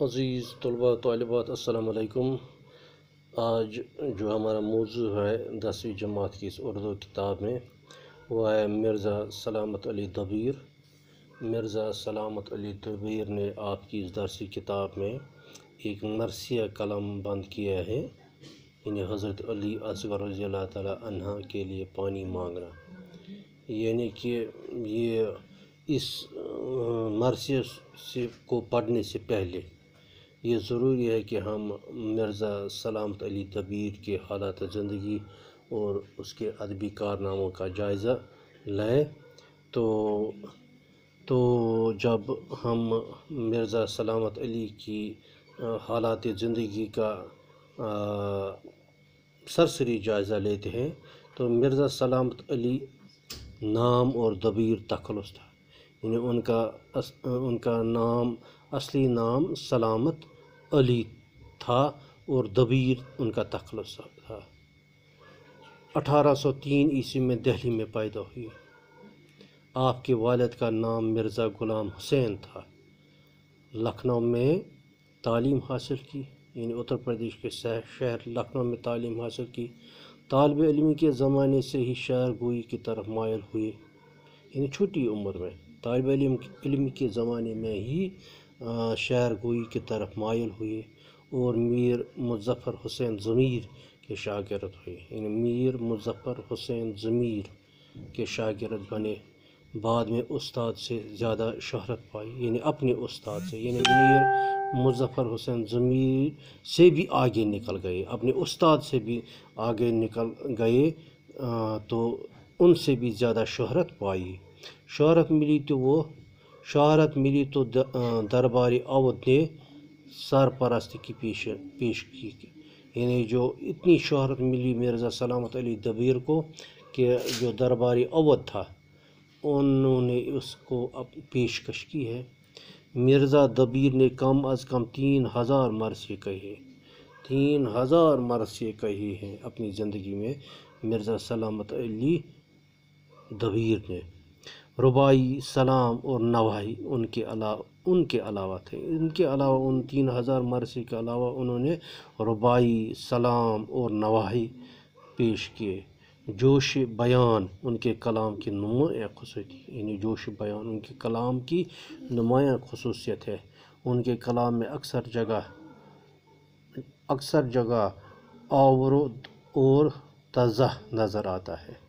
अज़ीज़ तलबा तलबात असलकुम आज जो हमारा मौजू है दसवीं जमात की इस उर्दू किताब में वह है मिर्ज़ा सलामत अली दबीर मिर्ज़ा सलामत अली दबीर ने आपकी इस दरसी किताब में एक मरसिया कलम बंद किया है यानी हज़रत अली असगर रजी तह के लिए पानी मांगना यानी कि ये इस मरसिया से को पढ़ने से पहले ये ज़रूरी है कि हम मिर्ज़ा सलामत अली तबीर के हालात ज़िंदगी और उसके अदबी कारनामों का जायज़ा लें तो तो जब हम मिर्ज़ा सलामत अली की हालात ज़िंदगी का सरसरी जायज़ा लेते हैं तो मिर्ज़ा सलामत अली नाम और दबीर तखलस था यानी उनका अस, उनका नाम असली नाम सलामत अली था और दबीर उनका तखलस था 1803 ईस्वी में दिल्ली में पैदा हुई आपके वालद का नाम मिर्ज़ा ग़ुलाम हुसैन था लखनऊ में तालीम हासिल की यानी उत्तर प्रदेश के शहर लखनऊ में तालीम हासिल की तालब इलमी के ज़माने से ही शहर गोई की तरफ मायल हुए यानी छोटी उम्र में तालब इलम के ज़माने में ही शहर गोई की तरफ मायल हुए और मीर मुजफ़र हुसैन ज़मीर के शागिरद हुए यानी मीर मुजफ़र हुसैन ज़मीर के शागिरद बने बाद में उस्ताद से ज़्यादा शहरत पाई यानी अपने उस्ताद से यानी मीर मुजफ़र हुसैन ज़मीर से भी आगे निकल गए अपने उस्ताद से भी आगे निकल गए तो उनसे भी ज़्यादा शहरत पाई शहरत मिली तो वो शहरत मिली तो दरबारी अवध ने सरपरस्ती की पेश पेश की यानी जो इतनी शहरत मिली मिर्ज़ा सलामत अली दबीर को कि जो दरबारी अवध था उन्होंने उसको अब पेशकश की है मिर्ज़ा दबीर ने कम अज़ कम तीन हज़ार मरसे कहे तीन हज़ार मरसे कहे हैं अपनी ज़िंदगी में मिर्ज़ा सलामत अली दबीर ने रुबाई सलाम और नवाई उनके अलावा उनके अलावा थे इनके अलावा उन तीन हज़ार मरसी के अलावा उन्होंने रुबाई सलाम और नवाही पेश किए जोश बयान उनके कलाम की नुमाया खसूसियत यानी जोश बयान उनके कलाम की नुमाया खसूसियत है उनके कलाम में अक्सर जगह अक्सर जगह आवरुद और तज़ह नज़र आता है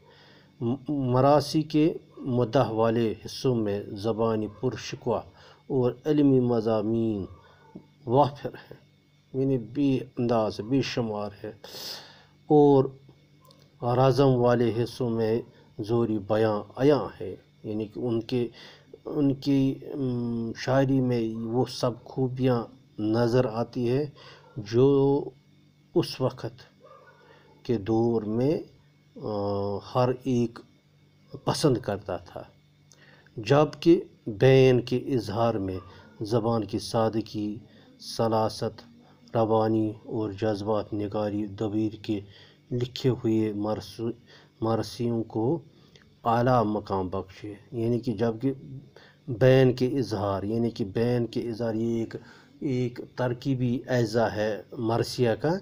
मरासी के मदह वाले हिस्सों में ज़बानी पुरशिकवा और इलमी मजामी वाफिर हैं यानी बेअंदाज बेशुमार है और राजम वाले हिस्सों में जोरी बयाँ आया है यानी कि उनके उनकी शायरी में वो सब खूबियाँ नज़र आती है जो उस वक़्त के दौर में आ, हर एक पसंद करता था जबकि बैन के इजहार में ज़बान की सादगी सलासत रवानी और जज्बात निगारी दबीर के लिखे हुए मरसियों को आला मकाम बख्शे यानी कि जबकि बैन के इजहार यानी कि बैन के इजहार ये एक एक तरकीबी अज़ा है मरसिया का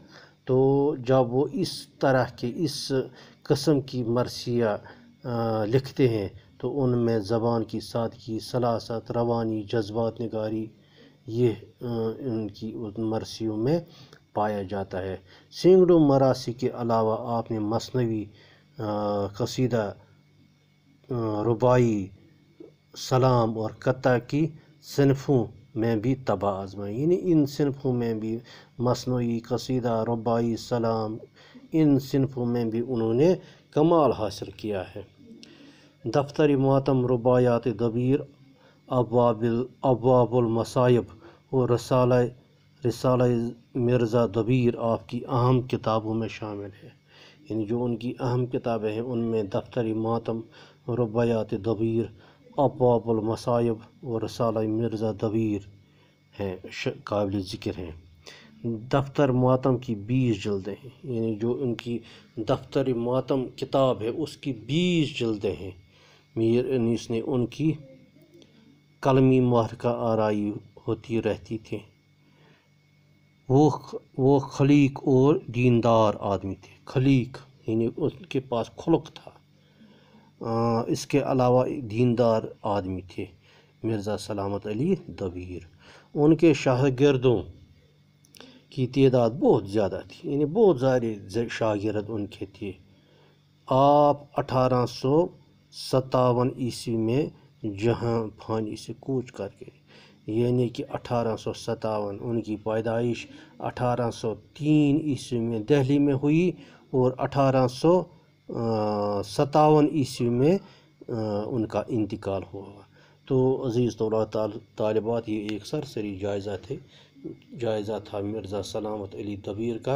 तो जब वो इस तरह के इस कस्म की मरसिया लिखते हैं तो उनमें ज़बान की सादगी सलासत रवानी जज्बात निगारी ये इनकी मरसियों में पाया जाता है सेंगड़ो मरासी के अलावा आपने मसनवी कसीदा रुबाई सलाम और कत्ता की सिनफों में भी तबाह आजमाई यानी इन सिनफ़ों में भी मसनू कसीदा रबाई सलाम इन सिनफों में भी उन्होंने कमाल हासिल किया है दफ्तर मातम रुबायात दबीर अबाबिल अबाबुलमसाइब और रसाल रसाल मिर्ज़ा दबीर आपकी अहम किताबों में शामिल है इन जो उनकी अहम किताबें हैं उनमें दफ्तर मातम रुबायात दबीर अबाबुलमसाइब और रसाल मिर्ज़ा दबीर हैं काबिल ज़िक्र हैं दफ्तर मातम की बीस जल्दें हैं यानी जो उनकी दफ्तर मातम किताब है उसकी बीस जल्दें हैं मीर अनीस ने उनकी कलमी माहर का आरई होती रहती थी वो वो खलीक और दीनदार आदमी थे खलीक यानी उनके पास खुलक था आ, इसके अलावा दीनदार आदमी थे मिर्ज़ा सलामत अली दबीर उनके शाहगर्दों की तदाद बहुत ज़्यादा थी यानी बहुत सारे शागिरद उनके थे आप अठारह सौ सतावन ईस्वी में जहाँ फानी से कूच कर गए यानी कि अठारह सौ सतावन उनकी पैदाइश अठारह सौ तीन ईस्वी में दिल्ली में हुई और अठारह सौ सतावन ईस्वी में आ, उनका इंतकाल हुआ तो अज़ीज़ तौर तालिबात ये एक सरसरी जायज़ा थे जायज़ा था मिर्ज़ा सलामत अली तबीर का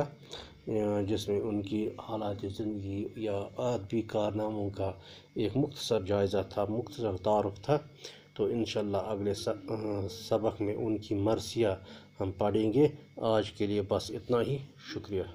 जिसमें उनकी हालात ज़िंदगी या अदबी कारनामों का एक मख्तसर जायज़ा था मुख्तसर तारफ़ था तो इन अगले सबक में उनकी मरसिया हम पढ़ेंगे आज के लिए बस इतना ही शुक्रिया